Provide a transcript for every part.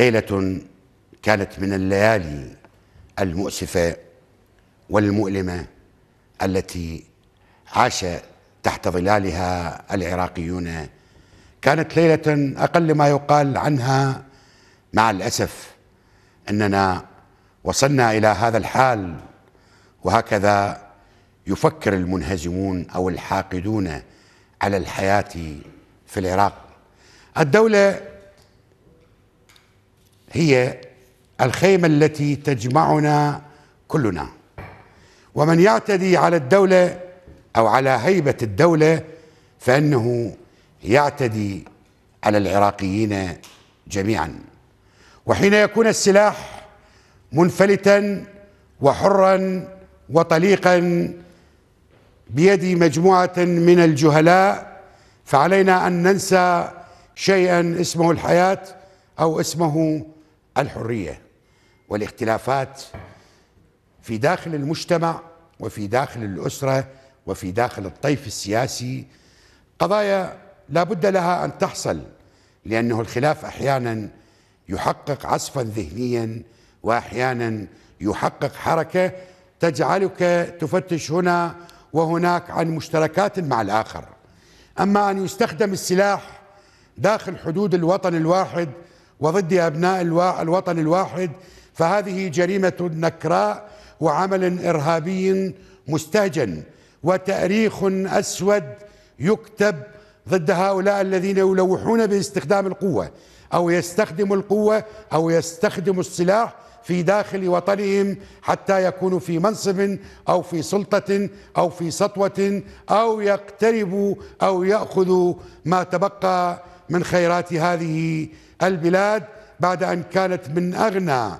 ليلة كانت من الليالي المؤسفة والمؤلمة التي عاش تحت ظلالها العراقيون كانت ليلة أقل ما يقال عنها مع الأسف أننا وصلنا إلى هذا الحال وهكذا يفكر المنهزمون أو الحاقدون على الحياة في العراق الدولة هي الخيمة التي تجمعنا كلنا ومن يعتدي على الدولة أو على هيبة الدولة فإنه يعتدي على العراقيين جميعا وحين يكون السلاح منفلتا وحرا وطليقا بيد مجموعة من الجهلاء فعلينا أن ننسى شيئا اسمه الحياة أو اسمه الحريه والاختلافات في داخل المجتمع وفي داخل الاسره وفي داخل الطيف السياسي قضايا لا بد لها ان تحصل لانه الخلاف احيانا يحقق عصفا ذهنيا واحيانا يحقق حركه تجعلك تفتش هنا وهناك عن مشتركات مع الاخر اما ان يستخدم السلاح داخل حدود الوطن الواحد وضد أبناء الوطن الواحد فهذه جريمة نكراء وعمل إرهابي مستهجن وتأريخ أسود يكتب ضد هؤلاء الذين يلوحون باستخدام القوة أو يستخدم القوة أو يستخدم السلاح في داخل وطنهم حتى يكونوا في منصب أو في سلطة أو في سطوة أو يقتربوا أو يأخذوا ما تبقى من خيرات هذه البلاد بعد أن كانت من أغنى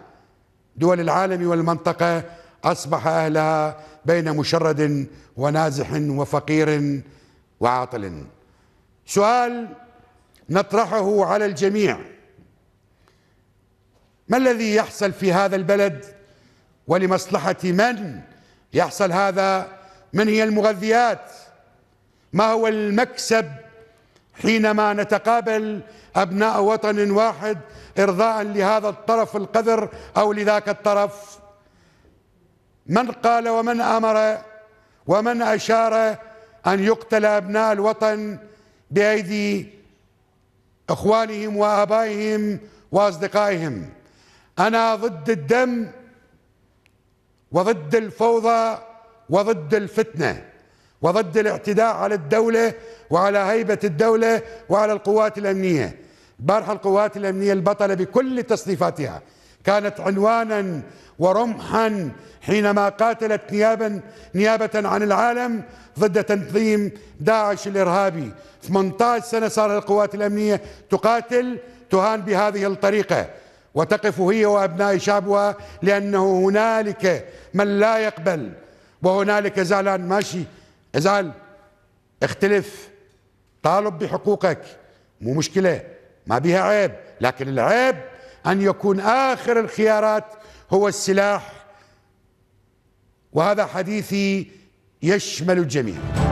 دول العالم والمنطقة أصبح أهلها بين مشرد ونازح وفقير وعاطل سؤال نطرحه على الجميع ما الذي يحصل في هذا البلد ولمصلحة من يحصل هذا من هي المغذيات ما هو المكسب حينما نتقابل أبناء وطن واحد إرضاء لهذا الطرف القذر أو لذاك الطرف من قال ومن أمر ومن أشار أن يقتل أبناء الوطن بأيدي إخوانهم وآبائهم وأصدقائهم أنا ضد الدم وضد الفوضى وضد الفتنه وضد الاعتداء على الدولة وعلى هيبة الدولة وعلى القوات الأمنية بارحة القوات الأمنية البطلة بكل تصنيفاتها كانت عنوانا ورمحا حينما قاتلت نيابا نيابة عن العالم ضد تنظيم داعش الإرهابي 18 سنة صار القوات الأمنية تقاتل تهان بهذه الطريقة وتقف هي وأبناء شعبها لأنه هنالك من لا يقبل وهنالك زعلان ماشي ازعل اختلف طالب بحقوقك مو مشكلة ما بها عيب لكن العيب أن يكون آخر الخيارات هو السلاح وهذا حديثي يشمل الجميع